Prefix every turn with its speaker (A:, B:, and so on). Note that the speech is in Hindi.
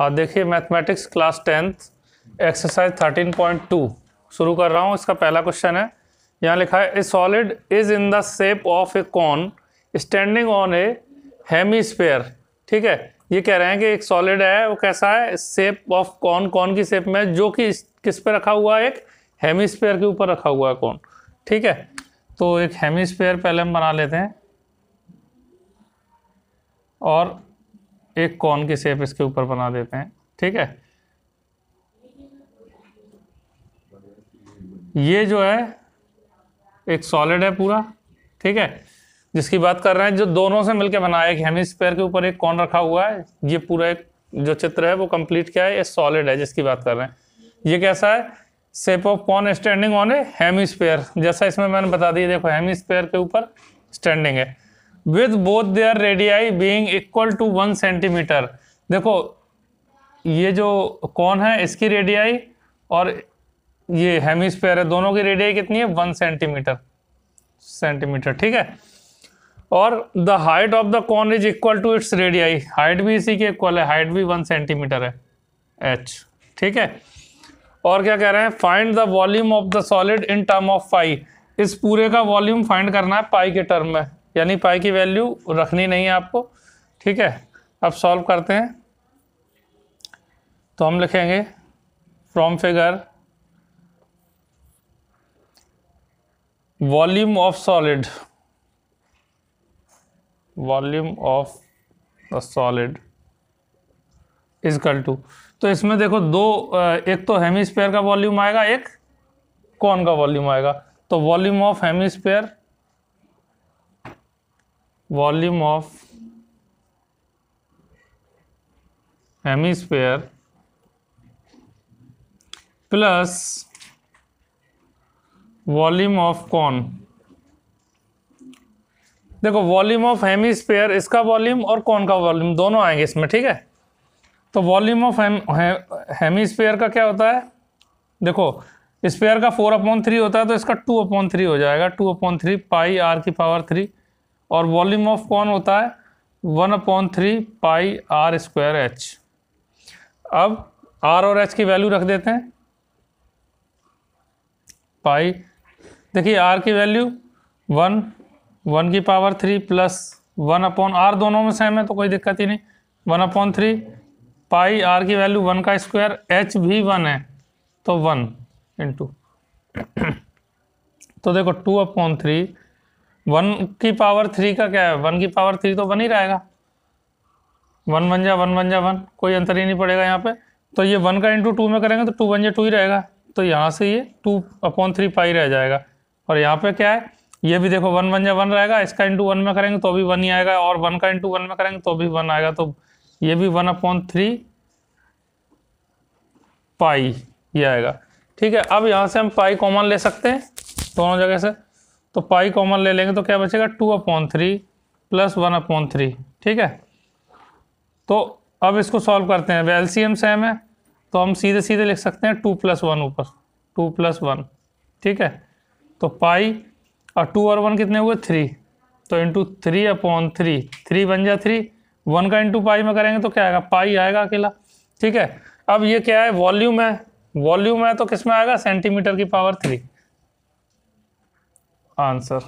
A: और हाँ, देखिए mathematics class tenth exercise thirteen point two शुरू कर रहा हूँ इसका पहला क्वेश्चन है यहाँ लिखा है a solid is in the shape of a cone standing on a hemisphere ठीक है ये कह रहे हैं कि एक सॉलिड है वो कैसा है शेप ऑफ कॉन कॉन की शेप में जो कि किस पे रखा हुआ है एक हेमी स्पेयर के ऊपर रखा हुआ है कौन ठीक है तो एक हेमी स्पेयर पहले हम बना लेते हैं और एक कॉन की शेप इसके ऊपर बना देते हैं ठीक है ये जो है एक सॉलिड है पूरा ठीक है जिसकी बात कर रहे हैं जो दोनों से मिलकर बना है एक हेमिस्फेयर के ऊपर एक कॉन रखा हुआ है ये पूरा एक जो चित्र है वो कंप्लीट क्या है ये सॉलिड है जिसकी बात कर रहे हैं ये कैसा है shape of cone standing on a hemisphere जैसा इसमें मैंने बता दिया देखो हेमिस्फेयर के ऊपर स्टैंडिंग है with both their radii being equal to one centimetre देखो ये जो कौन है इसकी रेडियाई और ये हेमिस्फेयर है दोनों की रेडियाई कितनी है वन सेंटीमीटर सेंटीमीटर ठीक है और the height of the cone is equal to its radii height भी इसी के इक्वल है हाइट भी वन सेंटीमीटर है एच ठीक है और क्या कह रहे हैं find the volume of the solid in term of pi इस पूरे का वॉल्यूम फाइंड करना है पाई के टर्म में यानी पाई की वैल्यू रखनी नहीं है आपको ठीक है अब सॉल्व करते हैं तो हम लिखेंगे from figure volume of solid volume of the solid is equal to तो इसमें देखो दो एक तो हेमी स्पेयर का वॉल्यूम आएगा एक कौन का वॉल्यूम आएगा तो volume of hemisphere volume of hemisphere plus volume of cone देखो वॉल्यूम ऑफ हेमिस्फेयर इसका वॉल्यूम और कौन का वॉल्यूम दोनों आएंगे इसमें ठीक है तो वॉल्यूम ऑफ हेमिस्फेयर का क्या होता है देखो स्पेयर का फोर अपॉइंट थ्री होता है तो इसका टू अपॉइंट थ्री हो जाएगा two upon three pi r की पावर थ्री और वॉल्यूम ऑफ कौन होता है one upon three pi r square h अब आर और एच की वैल्यू रख देते हैं पाई देखिए आर की वैल्यू वन वन की power three plus one upon r दोनों में सेम है तो कोई दिक्कत ही नहीं one upon three pi r की वैल्यू वन का स्क्वायर एच भी वन है तो वन इंटू तो देखो टू अपॉन थ्री वन की पावर थ्री का क्या है वन की पावर थ्री तो वन ही रहेगा वन वन जा वन वन जा वन कोई अंतर ही नहीं पड़ेगा यहाँ पे तो ये वन का इंटू टू में करेंगे तो टू वन जा टू ही रहेगा तो यहाँ से ये टू अपॉन थ्री पाई रह जाएगा और यहाँ पे क्या है ये भी देखो वन वन जा वन रहेगा इसका इंटू वन में करेंगे तो भी वन ही आएगा और वन का इंटू वन में करेंगे तो भी वन आएगा तो ये भी वन अपॉन थ्री पाई ये आएगा ठीक है अब यहाँ से हम पाई कॉमन ले सकते हैं दोनों जगह से तो पाई कॉमन ले लेंगे तो क्या बचेगा two upon three plus one upon three ठीक है तो अब इसको सॉल्व करते हैं एल सी एम सेम है तो हम सीधे सीधे लिख सकते हैं टू प्लस वन ऊपर टू प्लस वन ठीक है तो पाई और टू और वन कितने हुए थ्री तो into three upon three three बन जाए थ्री वन का इंटू पाई में करेंगे तो क्या आएगा पाई आएगा अकेला ठीक है अब ये क्या है वॉल्यूम है वॉल्यूम है तो किस में आएगा सेंटीमीटर की पावर थ्री answer.